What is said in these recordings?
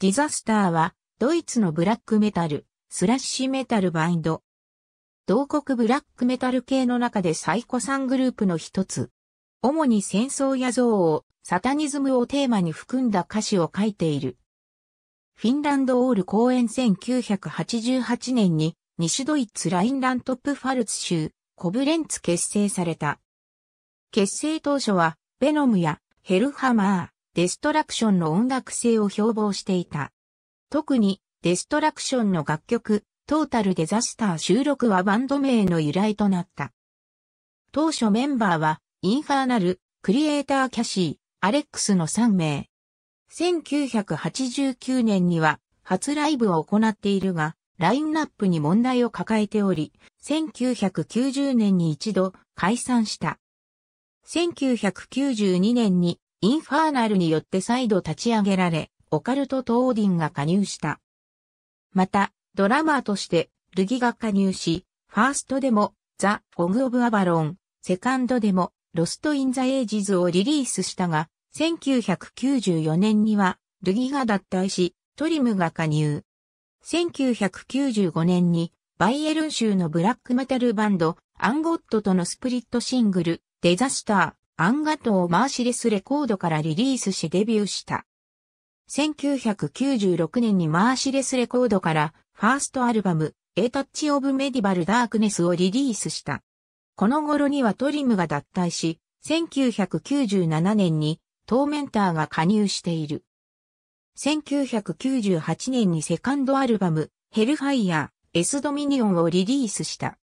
ディザスターは、ドイツのブラックメタル、スラッシュメタルバインド。同国ブラックメタル系の中で最古産グループの一つ。主に戦争や憎悪、サタニズムをテーマに含んだ歌詞を書いている。フィンランドオール公演1988年に西ドイツラインラントップファルツ州コブレンツ結成された。結成当初はベノムやヘルハマー、デストラクションの音楽性を標榜していた。特に、デストラクションの楽曲、トータルデザスター収録はバンド名の由来となった。当初メンバーは、インファーナル、クリエイターキャシー、アレックスの3名。1989年には、初ライブを行っているが、ラインナップに問題を抱えており、1990年に一度解散した。1992年にインファーナルによって再度立ち上げられ、オカルトとオーディンが加入した。また、ドラマーとして、ルギが加入し、ファーストでも、ザ・フォグ・オブ・アバロン、セカンドでも、ロスト・イン・ザ・エイジズをリリースしたが、1994年には、ルギが脱退し、トリムが加入。1995年に、バイエルン州のブラックメタルバンド、アンゴットとのスプリットシングル、デザスター、アンガトー・マーシレスレコードからリリースしデビューした。1996年にマーシレスレコードからファーストアルバム、A Touch of Medieval Darkness をリリースした。この頃にはトリムが脱退し、1997年にトーメンターが加入している。1998年にセカンドアルバム、ヘルファイヤー、エスドミニオンをリリースした。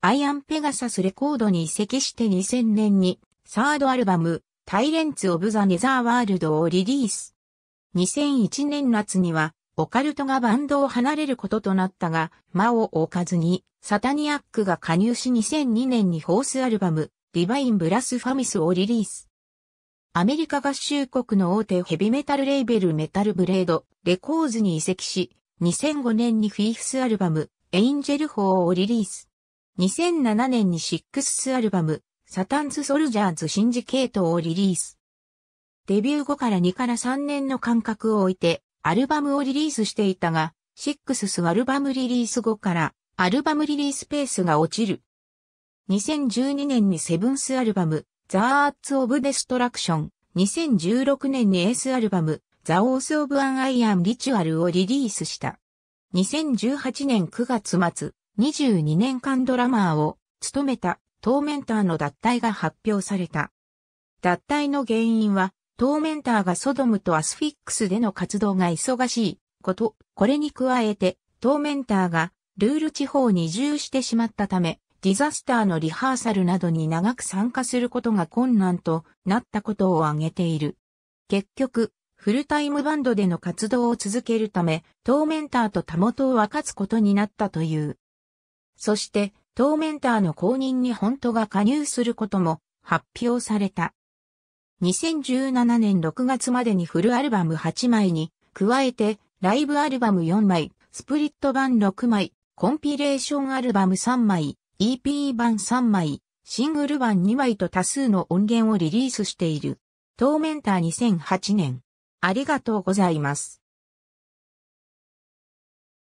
アイアンペガサスレコードに移籍して2000年にサードアルバム、タイレンツ・オブ・ザ・ネザーワールドをリリース。2001年夏には、オカルトがバンドを離れることとなったが、間を置かずに、サタニアックが加入し2002年にホースアルバム、ディバイン・ブラスファミスをリリース。アメリカ合衆国の大手ヘビメタルレーベルメタルブレード、レコーズに移籍し、2005年にフィーフスアルバム、エインジェル・ホーをリリース。2007年にシックススアルバム、サタンズ・ソルジャーズ・シンジケートをリリース。デビュー後から2から3年の間隔を置いて、アルバムをリリースしていたが、シックススアルバムリリース後から、アルバムリリースペースが落ちる。2012年にセブンスアルバム、ザ・アーツ・オブ・デストラクション、2016年にエースアルバム、ザ・オース・オブ・アン・アイアン・リチュアルをリリースした。2018年9月末、22年間ドラマーを務めたトーメンターの脱退が発表された。脱退の原因は、トーメンターがソドムとアスフィックスでの活動が忙しいこと、これに加えて、トーメンターがルール地方に移住してしまったため、ディザスターのリハーサルなどに長く参加することが困難となったことを挙げている。結局、フルタイムバンドでの活動を続けるため、トーメンターと他元を分かつことになったという。そして、トーメンターの公認に本当が加入することも発表された。2017年6月までにフルアルバム8枚に、加えて、ライブアルバム4枚、スプリット版6枚、コンピレーションアルバム3枚、EP 版3枚、シングル版2枚と多数の音源をリリースしている。トーメンター2008年。ありがとうございます。